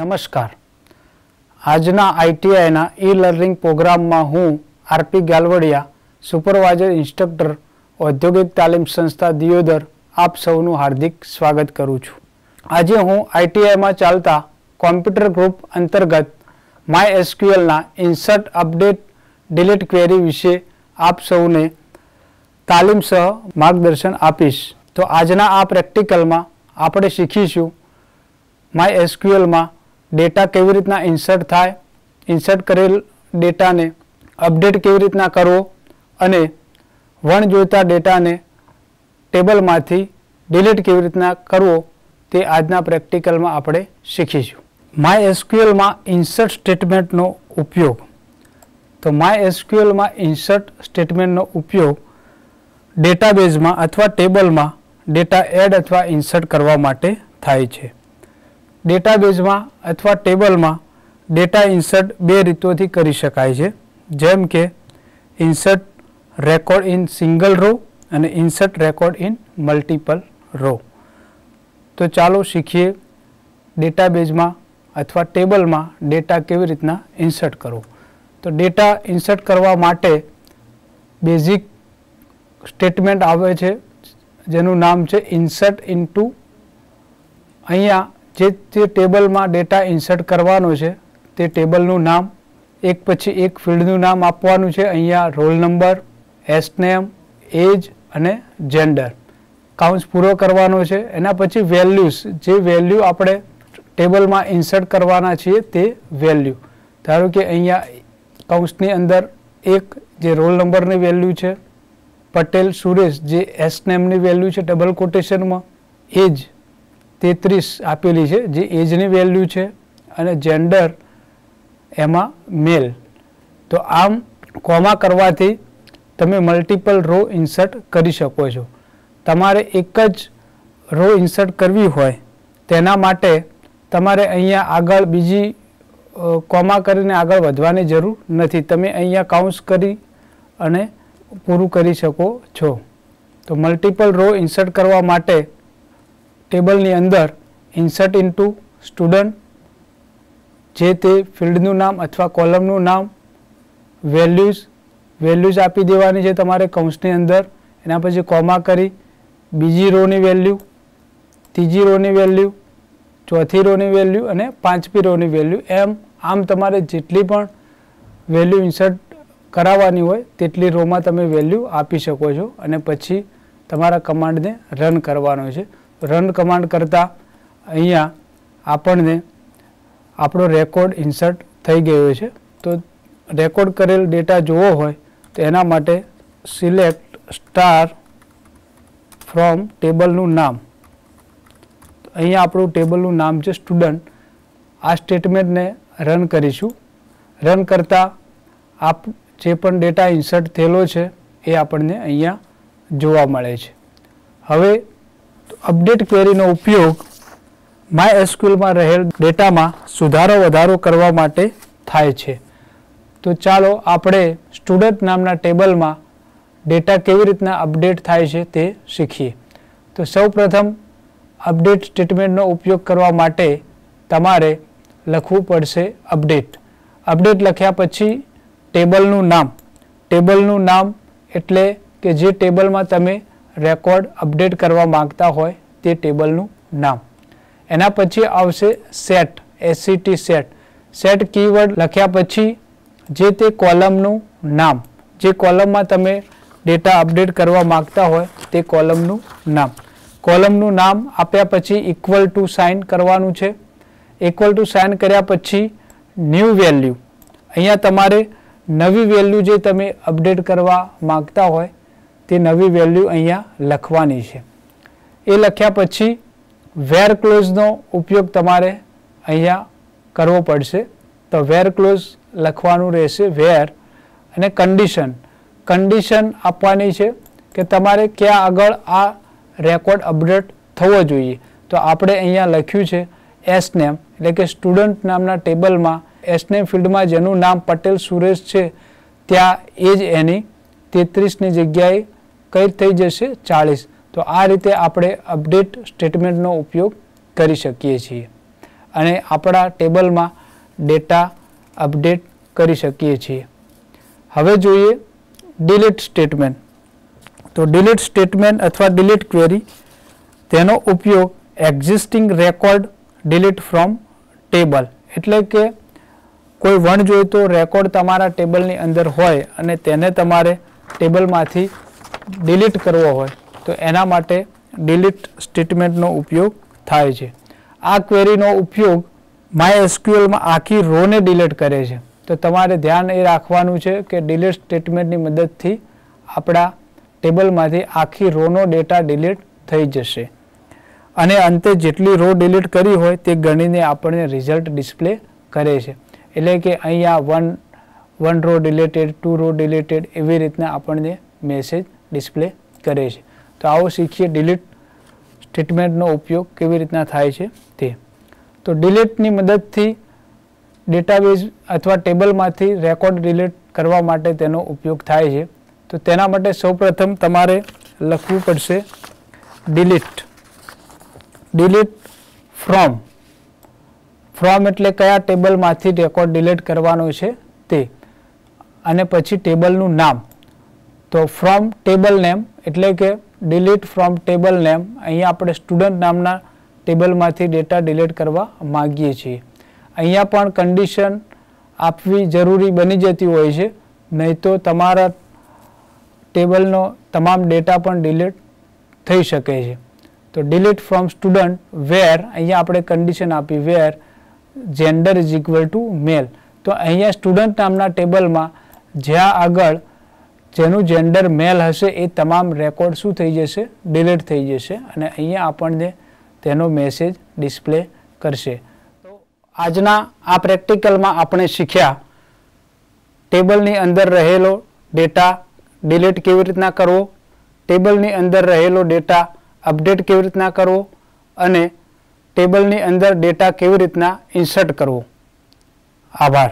નમસ્કાર આજના આઈટીઆઈના e learning પ્રોગ્રામમાં હું આરપી ગાલવડિયા સુપરવાઇઝર ઇન્સ્ટ્રક્ટર ઔદ્યોગિક તાલીમ સંસ્થા દિયોદર આપ સૌનું હાર્દિક સ્વાગત કરું છું આજે હું આઈટીઆઈમાં ચાલતા કોમ્પ્યુટર ગ્રુપ અંતર્ગત માય એસક્યુએલના ઇન્સર્ટ અપડેટ ડિલીટ ક્વેરી વિશે આપ સૌને તાલીમ સહ માર્ગદર્શન આપીશ તો આજના આ પ્રેક્ટિકલમાં આપણે શીખીશું માય એસક્યુએલમાં ડેટા કેવી રીતના ઇન્સર્ટ થાય ઇન્સર્ટ કરેલ ડેટાને અપડેટ કેવી રીતના કરવો અને વણ જોઈતા ડેટાને ટેબલમાંથી ડિલીટ કેવી રીતના કરવો તે આજના પ્રેક્ટિકલમાં આપણે શીખીશું માય એસક્યુએલમાં ઇન્સર્ટ સ્ટેટમેન્ટનો ઉપયોગ તો માય એસક્યુએલમાં ઇન્સર્ટ સ્ટેટમેન્ટનો ઉપયોગ ડેટાબેઝમાં અથવા ટેબલમાં ડેટા એડ અથવા ઇન્સર્ટ કરવા માટે થાય છે ડેટાબેઝમાં અથવા ટેબલમાં ડેટા ઇન્સર્ટ બે રીતોથી કરી શકાય છે જેમ કે insert record in single row અને insert record in multiple row તો ચાલો શીખીએ ડેટાબેઝમાં અથવા ટેબલમાં ડેટા કેવી રીતના ઇન્સર્ટ કરવો તો ડેટા ઇન્સર્ટ કરવા માટે બેઝિક સ્ટેટમેન્ટ આવે છે જેનું નામ છે ઇન્સર્ટ ઇન ટુ અહીંયા જે તે ટેબલમાં ડેટા ઇન્સર્ટ કરવાનો છે તે ટેબલનું નામ એક પછી એક ફિલ્ડનું નામ આપવાનું છે અહીંયા રોલ નંબર એસનેમ એજ અને જેન્ડર કાઉન્સ પૂરો કરવાનો છે એના પછી વેલ્યુઝ જે વેલ્યુ આપણે ટેબલમાં ઇન્સર્ટ કરવાના છીએ તે વેલ્યુ ધારો કે અહીંયા કાઉન્સની અંદર એક જે રોલ નંબરની વેલ્યુ છે પટેલ સુરેશ જે એસનેમની વેલ્યુ છે ડબલ કોટેશનમાં એજ તેત્રીસ આપેલી છે જે એજની વેલ્યુ છે અને જેન્ડર એમાં મેલ તો આમ કોમા કરવાથી તમે મલ્ટિપલ રો ઇન્સર્ટ કરી શકો છો તમારે એક જ રો ઇન્સર્ટ કરવી હોય તેના માટે તમારે અહીંયા આગળ બીજી કોમા કરીને આગળ વધવાની જરૂર નથી તમે અહીંયા કાઉન્સ કરી અને પૂરું કરી શકો છો તો મલ્ટિપલ રો ઇન્સર્ટ કરવા માટે ટેબલની અંદર ઇન્સર્ટ ઇન્ટુ સ્ટુડન્ટ જે તે ફિલ્ડનું નામ અથવા કોલમનું નામ વેલ્યુઝ વેલ્યુઝ આપી દેવાની છે તમારે કૌંસની અંદર એના પછી કોમા કરી બીજી રોની વેલ્યુ ત્રીજી રોની વેલ્યુ ચોથી રોની વેલ્યુ અને પાંચમી રોની વેલ્યુ એમ આમ તમારે જેટલી પણ વેલ્યુ ઇન્સર્ટ કરાવવાની હોય તેટલી રોમાં તમે વેલ્યુ આપી શકો છો અને પછી તમારા કમાન્ડને રન કરવાનો છે રન કમાન્ડ કરતાં અહીંયા આપણને આપણો રેકોર્ડ ઇન્સર્ટ થઈ ગયો છે તો રેકોર્ડ કરેલ ડેટા જોવો હોય તો એના માટે સિલેક્ટ સ્ટાર ફ્રોમ ટેબલનું નામ અહીંયા આપણું ટેબલનું નામ છે સ્ટુડન્ટ આ સ્ટેટમેન્ટને રન કરીશું રન કરતાં આપ જે પણ ડેટા ઇન્સર્ટ થયેલો છે એ આપણને અહીંયા જોવા મળે છે હવે અપડેટ ક્વેરીનો ઉપયોગ માય એસક્યુએલમાં રહેલ ડેટામાં સુધારો વધારો કરવા માટે થાય છે તો ચાલો આપણે સ્ટુડન્ટ નામના ટેબલમાં ડેટા કેવી રીતના અપડેટ થાય છે તે શીખીએ તો સૌપ્રથમ અપડેટ સ્ટેટમેન્ટનો ઉપયોગ કરવા માટે તમારે લખવું પડશે અપડેટ અપડેટ લખ્યા પછી ટેબલનું નામ ટેબલનું નામ એટલે કે જે ટેબલમાં તમે રેકોર્ડ અપડેટ કરવા માંગતા હોય તે ટેબલનું નામ એના પછી આવશે set SCT set set keyword લખ્યા પછી જે તે કોલમનું નામ જે કોલમમાં તમે ડેટા અપડેટ કરવા માંગતા હોય તે કોલમનું નામ કોલમનું નામ આપ્યા પછી ઇક્વલ ટુ સાઇન કરવાનું છે ઇક્વલ ટુ સાઇન કર્યા પછી ન્યૂ વેલ્યુ અહીંયા તમારે નવી વેલ્યુ જે તમે અપડેટ કરવા માંગતા હોય તે નવી વેલ્યુ અહીંયા લખવાની છે એ લખ્યા પછી વેર ક્લોઝનો ઉપયોગ તમારે અહીંયા કરવો પડશે તો વેર ક્લોઝ લખવાનું રહેશે વેર અને કન્ડિશન કન્ડિશન આપવાની છે કે તમારે ક્યાં આગળ આ રેકોર્ડ અપડેટ થવો જોઈએ તો આપણે અહીંયા લખ્યું છે એસ નેમ એટલે કે સ્ટુડન્ટ નામના ટેબલમાં એસનેમ ફિલ્ડમાં જેનું નામ પટેલ સુરેશ છે ત્યાં એ જ એની તેત્રીસની જગ્યાએ કઈ થઈ જશે ચાલીસ તો આ રીતે આપણે અપડેટ સ્ટેટમેન્ટનો ઉપયોગ કરી શકીએ છીએ અને આપણા ટેબલમાં ડેટા અપડેટ કરી શકીએ છીએ હવે જોઈએ ડિલીટ સ્ટેટમેન્ટ તો ડિલીટ સ્ટેટમેન્ટ અથવા ડિલીટ ક્વેરી તેનો ઉપયોગ existing record delete from table એટલે કે કોઈ વણ જોઈતો રેકોર્ડ તમારા ટેબલની અંદર હોય અને તેને તમારે ટેબલમાંથી ડિલીટ કરવો હોય તો એના માટે ડિલીટ સ્ટેટમેન્ટનો ઉપયોગ થાય છે આ ક્વેરીનો ઉપયોગ માય એસક્યુએલમાં આખી રોને ડિલીટ કરે છે તો તમારે ધ્યાન એ રાખવાનું છે કે ડિલીટ સ્ટેટમેન્ટની મદદથી આપણા ટેબલમાંથી આખી રોનો ડેટા ડિલીટ થઈ જશે અને અંતે જેટલી રો ડિલીટ કરી હોય તે ગણીને આપણને રિઝલ્ટ ડિસ્પ્લે કરે છે એટલે કે અહીંયા one one row deleted two row deleted એવી રીતના આપણને મેસેજ ડિસ્પ્લે કરે છે તો આવો શીખીએ ડિલીટ સ્ટેટમેન્ટનો ઉપયોગ કેવી રીતના થાય છે તે તો ડિલીટની મદદથી ડેટાબેઝ અથવા ટેબલમાંથી રેકોર્ડ ડિલીટ કરવા માટે તેનો ઉપયોગ થાય છે તો તેના માટે સૌપ્રથમ તમારે લખવું પડશે ડિલીટ ડિલીટ ફ્રોમ ફ્રોમ એટલે કયા ટેબલમાંથી રેકોર્ડ ડિલીટ કરવાનો છે તે અને પછી ટેબલનું નામ તો ફ્રોમ ટેબલ નેમ એટલે કે ડિલીટ ફ્રોમ ટેબલ નેમ અહીંયા આપણે સ્ટુડન્ટ નામના ટેબલમાંથી ડેટા ડિલીટ કરવા માગીએ છીએ અહીંયા પણ કન્ડિશન આપવી જરૂરી બની જતી હોય છે નહીં તો તમારા ટેબલનો તમામ ડેટા પણ ડિલીટ થઈ શકે છે તો ડિલીટ ફ્રોમ સ્ટુડન્ટ વેર અહીંયા આપણે કન્ડિશન આપી where gender is equal to male તો અહીંયા સ્ટુડન્ટ નામના ટેબલમાં જ્યાં આગળ જેનું જેન્ડર મેલ હશે એ તમામ રેકોર્ડ શું થઈ જશે ડિલીટ થઈ જશે અને અહીંયા આપણને તેનો મેસેજ ડિસ્પ્લે કરશે તો આજના આ પ્રેક્ટિકલમાં આપણે શીખ્યા ટેબલની અંદર રહેલો ડેટા ડિલીટ કેવી રીતના કરવો ટેબલની અંદર રહેલો ડેટા અપડેટ કેવી રીતના કરવો અને ટેબલની અંદર ડેટા કેવી રીતના ઇન્સર્ટ કરવો આભાર